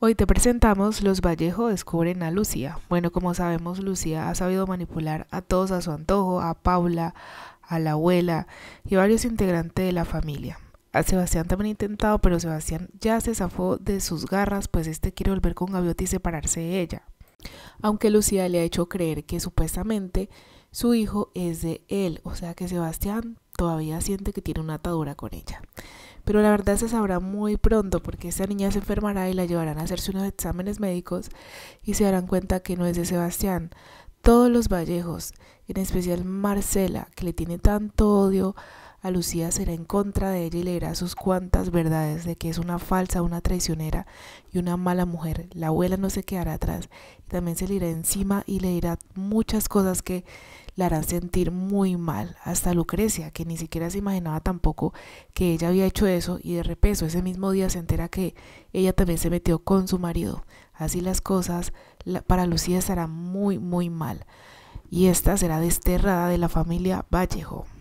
Hoy te presentamos Los Vallejo descubren a Lucía. Bueno, como sabemos, Lucía ha sabido manipular a todos a su antojo, a Paula, a la abuela y varios integrantes de la familia. A Sebastián también ha intentado, pero Sebastián ya se zafó de sus garras, pues este quiere volver con Gaviota y separarse de ella. Aunque Lucía le ha hecho creer que supuestamente su hijo es de él, o sea que Sebastián todavía siente que tiene una atadura con ella. Pero la verdad se sabrá muy pronto porque esa niña se enfermará y la llevarán a hacerse unos exámenes médicos y se darán cuenta que no es de Sebastián. Todos los vallejos, en especial Marcela, que le tiene tanto odio a Lucía, será en contra de ella y le sus cuantas verdades de que es una falsa, una traicionera y una mala mujer. La abuela no se quedará atrás. También se le irá encima y le dirá muchas cosas que la harán sentir muy mal. Hasta Lucrecia, que ni siquiera se imaginaba tampoco que ella había hecho eso y de repeso ese mismo día se entera que ella también se metió con su marido. Así las cosas para Lucía estarán muy, muy mal. Y esta será desterrada de la familia Vallejo.